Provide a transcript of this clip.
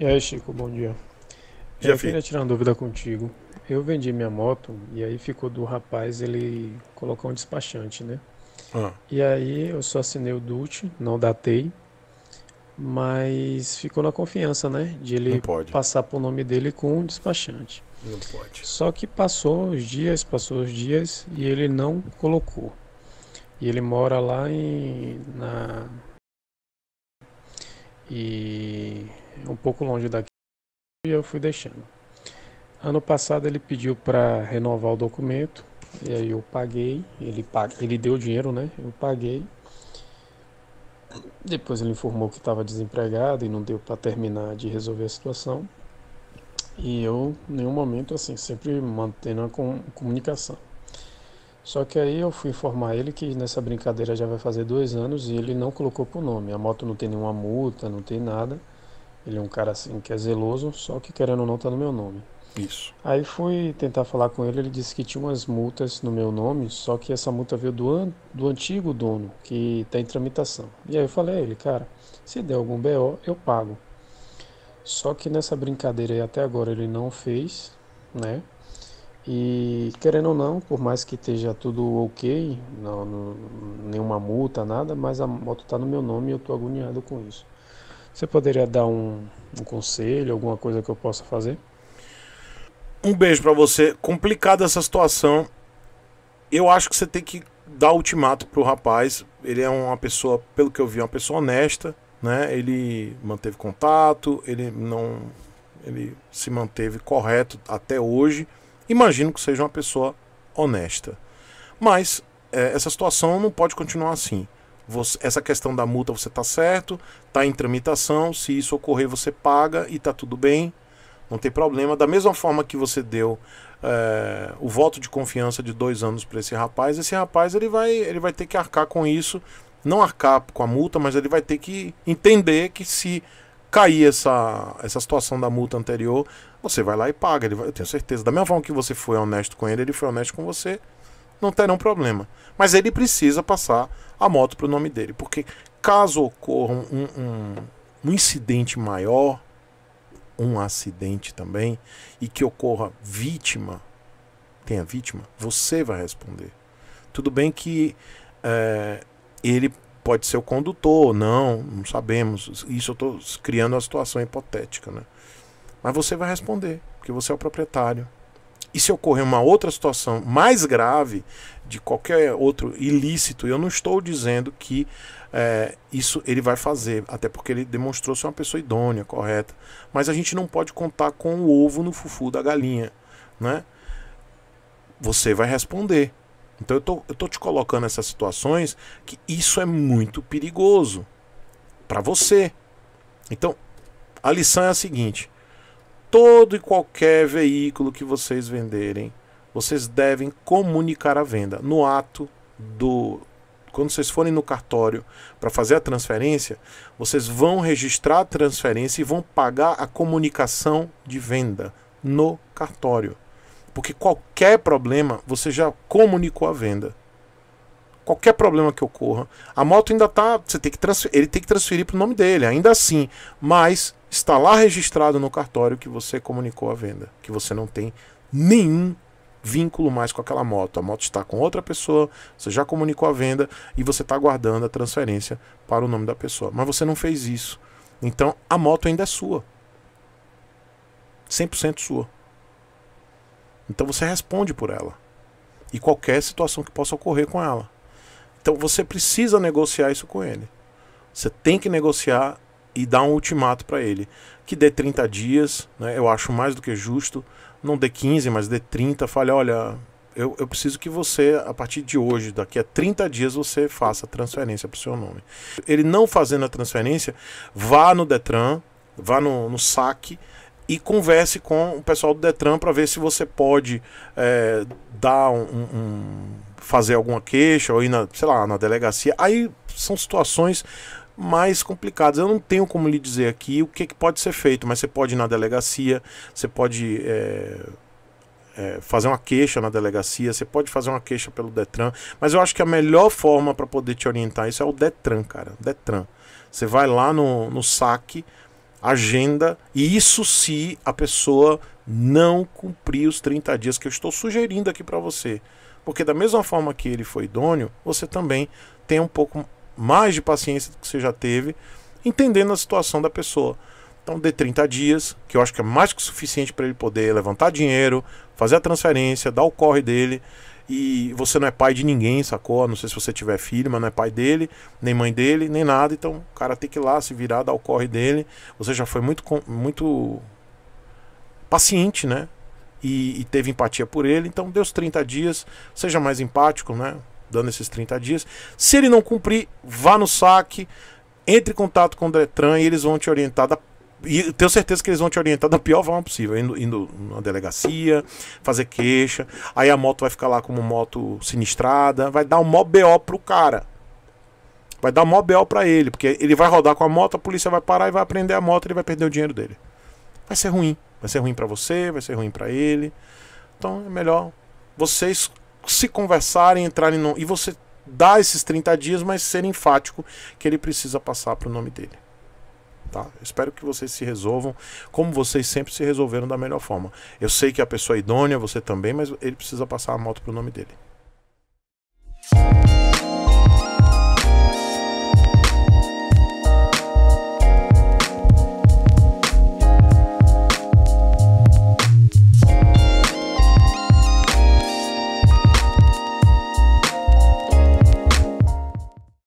E aí, Chico, bom dia. Já eu filho. queria tirar uma dúvida contigo. Eu vendi minha moto e aí ficou do rapaz ele colocar um despachante, né? Ah. E aí eu só assinei o DUT, não datei, mas ficou na confiança, né? De ele passar por nome dele com um despachante. Não pode. Só que passou os dias, passou os dias e ele não colocou. E ele mora lá em. na. E um pouco longe daqui e eu fui deixando. Ano passado ele pediu para renovar o documento e aí eu paguei, ele, pag... ele deu dinheiro, né? Eu paguei. Depois ele informou que estava desempregado e não deu para terminar de resolver a situação. E eu, em nenhum momento, assim, sempre mantendo a comunicação. Só que aí eu fui informar ele que nessa brincadeira já vai fazer dois anos e ele não colocou o nome. A moto não tem nenhuma multa, não tem nada. Ele é um cara assim que é zeloso, só que querendo ou não tá no meu nome. Isso. Aí fui tentar falar com ele, ele disse que tinha umas multas no meu nome, só que essa multa veio do, an do antigo dono, que está em tramitação. E aí eu falei a ele, cara, se der algum BO, eu pago. Só que nessa brincadeira aí até agora ele não fez, né? E querendo ou não, por mais que esteja tudo ok, não, não nenhuma multa, nada, mas a moto está no meu nome e eu estou agoniado com isso. Você poderia dar um, um conselho, alguma coisa que eu possa fazer? Um beijo para você. Complicada essa situação. Eu acho que você tem que dar ultimato pro rapaz. Ele é uma pessoa, pelo que eu vi, é uma pessoa honesta, né? Ele manteve contato, ele não ele se manteve correto até hoje. Imagino que seja uma pessoa honesta. Mas é, essa situação não pode continuar assim você, essa questão da multa você está certo, está em tramitação, se isso ocorrer você paga e está tudo bem, não tem problema. Da mesma forma que você deu é, o voto de confiança de dois anos para esse rapaz, esse rapaz ele vai, ele vai ter que arcar com isso, não arcar com a multa, mas ele vai ter que entender que se cair essa, essa situação da multa anterior, você vai lá e paga. Ele vai, eu tenho certeza. Da mesma forma que você foi honesto com ele, ele foi honesto com você não terão problema. Mas ele precisa passar a moto para o nome dele, porque caso ocorra um, um, um incidente maior, um acidente também, e que ocorra vítima, tenha vítima, você vai responder. Tudo bem que é, ele pode ser o condutor, ou não, não sabemos. Isso eu estou criando uma situação hipotética, né? Mas você vai responder, porque você é o proprietário. E se ocorrer uma outra situação mais grave de qualquer outro ilícito, eu não estou dizendo que é, isso ele vai fazer, até porque ele demonstrou ser uma pessoa idônea, correta. Mas a gente não pode contar com o ovo no fufu da galinha, né? Você vai responder. Então eu tô, eu tô te colocando essas situações que isso é muito perigoso para você. Então a lição é a seguinte: todo e qualquer veículo que vocês venderem, vocês devem comunicar a venda no ato do quando vocês forem no cartório para fazer a transferência, vocês vão registrar a transferência e vão pagar a comunicação de venda no cartório. Porque qualquer problema, você já comunicou a venda. Qualquer problema que ocorra, a moto ainda tá, você tem que transferir, ele tem que transferir para o nome dele, ainda assim, mas está lá registrado no cartório que você comunicou a venda, que você não tem nenhum vínculo mais com aquela moto. A moto está com outra pessoa, você já comunicou a venda e você está aguardando a transferência para o nome da pessoa. Mas você não fez isso. Então a moto ainda é sua. 100% sua. Então você responde por ela. E qualquer situação que possa ocorrer com ela. Então você precisa negociar isso com ele. Você tem que negociar e dá um ultimato para ele. Que dê 30 dias, né, eu acho mais do que justo. Não dê 15, mas dê 30. Fale, olha, eu, eu preciso que você, a partir de hoje, daqui a 30 dias, você faça a transferência para o seu nome. Ele não fazendo a transferência, vá no Detran, vá no, no saque e converse com o pessoal do Detran para ver se você pode é, dar um, um, fazer alguma queixa ou ir na, sei lá, na delegacia. Aí são situações mais complicadas. Eu não tenho como lhe dizer aqui o que, que pode ser feito, mas você pode ir na delegacia, você pode é, é, fazer uma queixa na delegacia, você pode fazer uma queixa pelo Detran, mas eu acho que a melhor forma para poder te orientar isso é o Detran, cara. Detran. Você vai lá no, no saque, agenda, e isso se a pessoa não cumprir os 30 dias que eu estou sugerindo aqui para você. Porque da mesma forma que ele foi idôneo, você também tem um pouco mais de paciência do que você já teve, entendendo a situação da pessoa. Então dê 30 dias, que eu acho que é mais que suficiente para ele poder levantar dinheiro, fazer a transferência, dar o corre dele. E você não é pai de ninguém, sacou? Não sei se você tiver filho, mas não é pai dele, nem mãe dele, nem nada. Então o cara tem que ir lá se virar, dar o corre dele. Você já foi muito, muito paciente, né? E, e teve empatia por ele. Então dê os 30 dias, seja mais empático, né? dando esses 30 dias. Se ele não cumprir, vá no saque, entre em contato com o Detran e eles vão te orientar da e tenho certeza que eles vão te orientar da pior forma possível, indo, indo na delegacia, fazer queixa, aí a moto vai ficar lá como moto sinistrada, vai dar um mó BO pro cara. Vai dar um mó BO pra ele, porque ele vai rodar com a moto, a polícia vai parar e vai prender a moto, ele vai perder o dinheiro dele. Vai ser ruim, vai ser ruim para você, vai ser ruim para ele. Então é melhor vocês se conversarem, entrarem no. E você dá esses 30 dias, mas ser enfático que ele precisa passar para o nome dele. Tá? Espero que vocês se resolvam como vocês sempre se resolveram da melhor forma. Eu sei que a pessoa é idônea, você também, mas ele precisa passar a moto para o nome dele.